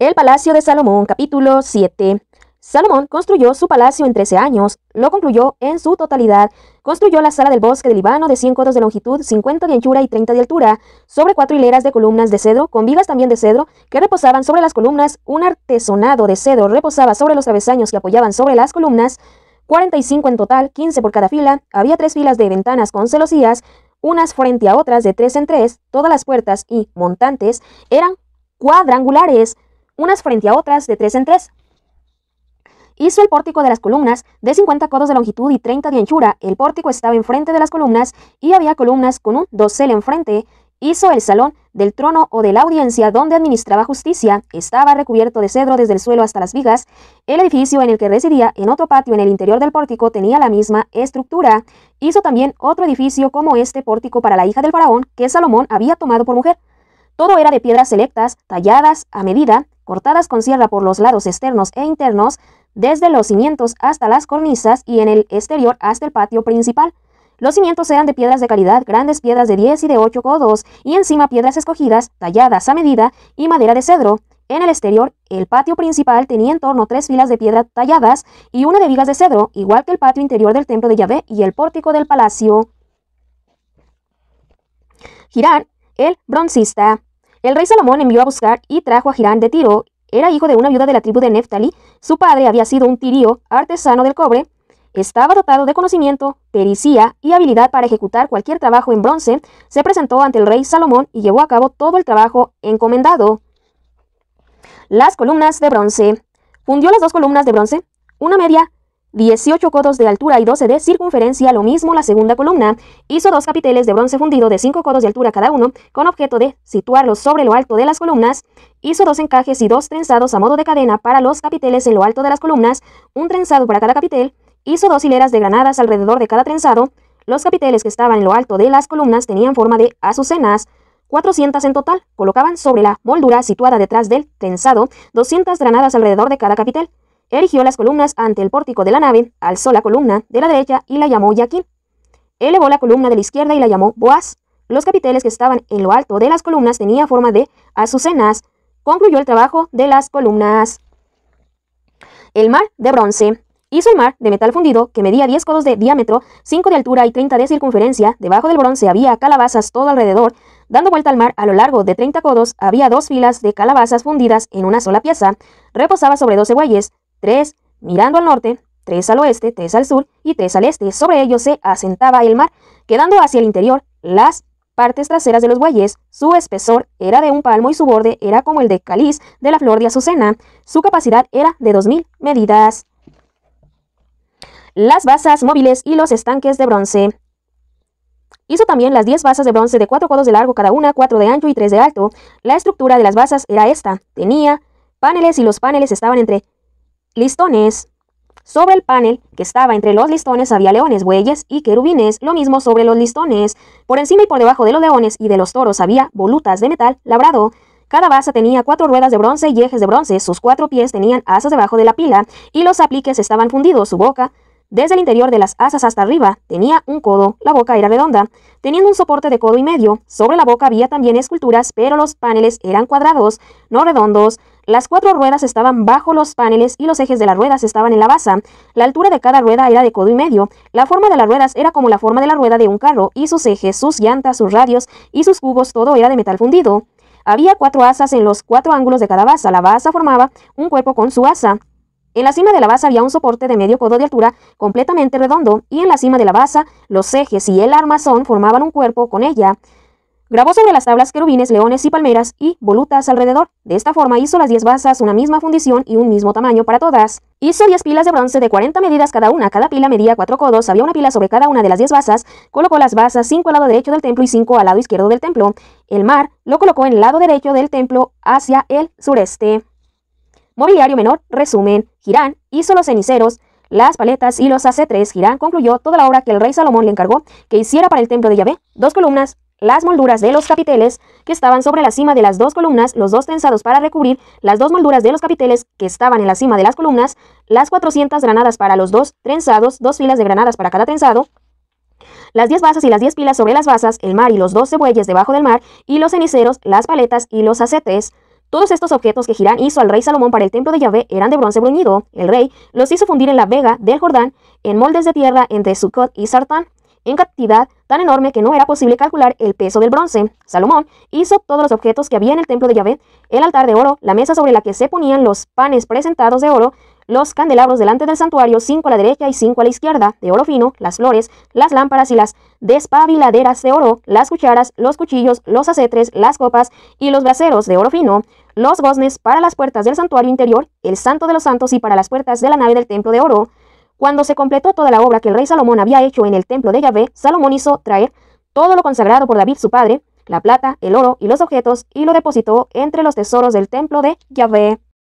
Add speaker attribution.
Speaker 1: El Palacio de Salomón, capítulo 7. Salomón construyó su palacio en 13 años, lo concluyó en su totalidad, construyó la sala del bosque del Líbano de 100 codos de longitud, 50 de anchura y 30 de altura, sobre cuatro hileras de columnas de cedro, con vigas también de cedro, que reposaban sobre las columnas, un artesonado de cedro reposaba sobre los travesaños que apoyaban sobre las columnas, 45 en total, 15 por cada fila, había tres filas de ventanas con celosías, unas frente a otras de tres en tres, todas las puertas y montantes eran cuadrangulares, unas frente a otras de tres en tres. Hizo el pórtico de las columnas de 50 codos de longitud y 30 de anchura. El pórtico estaba enfrente de las columnas y había columnas con un dosel enfrente. Hizo el salón del trono o de la audiencia donde administraba justicia. Estaba recubierto de cedro desde el suelo hasta las vigas. El edificio en el que residía en otro patio en el interior del pórtico tenía la misma estructura. Hizo también otro edificio como este pórtico para la hija del faraón que Salomón había tomado por mujer. Todo era de piedras selectas, talladas a medida, cortadas con sierra por los lados externos e internos, desde los cimientos hasta las cornisas y en el exterior hasta el patio principal. Los cimientos eran de piedras de calidad, grandes piedras de 10 y de 8 codos, y encima piedras escogidas, talladas a medida, y madera de cedro. En el exterior, el patio principal tenía en torno tres filas de piedra talladas y una de vigas de cedro, igual que el patio interior del templo de Yahvé y el pórtico del palacio. girar el broncista. El rey Salomón envió a buscar y trajo a Girán de Tiro. Era hijo de una viuda de la tribu de Neftali. Su padre había sido un tirío, artesano del cobre. Estaba dotado de conocimiento, pericia y habilidad para ejecutar cualquier trabajo en bronce. Se presentó ante el rey Salomón y llevó a cabo todo el trabajo encomendado. Las columnas de bronce. Fundió las dos columnas de bronce, una media 18 codos de altura y 12 de circunferencia, lo mismo la segunda columna. Hizo dos capiteles de bronce fundido de 5 codos de altura cada uno, con objeto de situarlos sobre lo alto de las columnas. Hizo dos encajes y dos trenzados a modo de cadena para los capiteles en lo alto de las columnas, un trenzado para cada capitel. Hizo dos hileras de granadas alrededor de cada trenzado. Los capiteles que estaban en lo alto de las columnas tenían forma de azucenas, 400 en total. Colocaban sobre la moldura situada detrás del trenzado 200 granadas alrededor de cada capitel. Erigió las columnas ante el pórtico de la nave, alzó la columna de la derecha y la llamó Yaquín. Elevó la columna de la izquierda y la llamó Boaz. Los capiteles que estaban en lo alto de las columnas tenían forma de azucenas. Concluyó el trabajo de las columnas. El mar de bronce. Hizo el mar de metal fundido que medía 10 codos de diámetro, 5 de altura y 30 de circunferencia. Debajo del bronce había calabazas todo alrededor. Dando vuelta al mar a lo largo de 30 codos había dos filas de calabazas fundidas en una sola pieza. Reposaba sobre 12 bueyes tres Mirando al norte, tres al oeste, tres al sur y tres al este. Sobre ellos se asentaba el mar, quedando hacia el interior las partes traseras de los bueyes. Su espesor era de un palmo y su borde era como el de caliz de la flor de azucena. Su capacidad era de 2.000 medidas. Las basas móviles y los estanques de bronce. Hizo también las 10 basas de bronce de cuatro codos de largo cada una, cuatro de ancho y tres de alto. La estructura de las basas era esta. Tenía paneles y los paneles estaban entre listones. Sobre el panel que estaba entre los listones había leones, bueyes y querubines, lo mismo sobre los listones. Por encima y por debajo de los leones y de los toros había volutas de metal labrado. Cada base tenía cuatro ruedas de bronce y ejes de bronce, sus cuatro pies tenían asas debajo de la pila y los apliques estaban fundidos, su boca desde el interior de las asas hasta arriba tenía un codo, la boca era redonda, teniendo un soporte de codo y medio. Sobre la boca había también esculturas, pero los paneles eran cuadrados, no redondos. Las cuatro ruedas estaban bajo los paneles y los ejes de las ruedas estaban en la base. La altura de cada rueda era de codo y medio. La forma de las ruedas era como la forma de la rueda de un carro, y sus ejes, sus llantas, sus radios y sus cubos, todo era de metal fundido. Había cuatro asas en los cuatro ángulos de cada base. La base formaba un cuerpo con su asa. En la cima de la base había un soporte de medio codo de altura completamente redondo y en la cima de la base los ejes y el armazón formaban un cuerpo con ella. Grabó sobre las tablas querubines, leones y palmeras y volutas alrededor. De esta forma hizo las 10 basas, una misma fundición y un mismo tamaño para todas. Hizo 10 pilas de bronce de 40 medidas cada una, cada pila medía 4 codos, había una pila sobre cada una de las 10 basas, colocó las basas 5 al lado derecho del templo y 5 al lado izquierdo del templo. El mar lo colocó en el lado derecho del templo hacia el sureste. Mobiliario menor, resumen, Girán hizo los ceniceros, las paletas y los ac3. Girán concluyó toda la obra que el rey Salomón le encargó que hiciera para el templo de Yahvé. Dos columnas, las molduras de los capiteles que estaban sobre la cima de las dos columnas, los dos tensados para recubrir las dos molduras de los capiteles que estaban en la cima de las columnas, las 400 granadas para los dos trenzados, dos filas de granadas para cada tensado, las 10 basas y las 10 pilas sobre las basas, el mar y los 12 bueyes debajo del mar, y los ceniceros, las paletas y los acetes. Todos estos objetos que Girán hizo al rey Salomón para el templo de Yahvé eran de bronce bruñido. El rey los hizo fundir en la vega del Jordán, en moldes de tierra entre Sukkot y Sartán en cantidad tan enorme que no era posible calcular el peso del bronce. Salomón hizo todos los objetos que había en el templo de Yahvé, el altar de oro, la mesa sobre la que se ponían los panes presentados de oro, los candelabros delante del santuario, cinco a la derecha y cinco a la izquierda, de oro fino, las flores, las lámparas y las despabiladeras de oro, las cucharas, los cuchillos, los acetres, las copas y los braseros de oro fino, los goznes para las puertas del santuario interior, el santo de los santos y para las puertas de la nave del templo de oro, cuando se completó toda la obra que el rey Salomón había hecho en el templo de Yahvé, Salomón hizo traer todo lo consagrado por David su padre, la plata, el oro y los objetos, y lo depositó entre los tesoros del templo de Yahvé.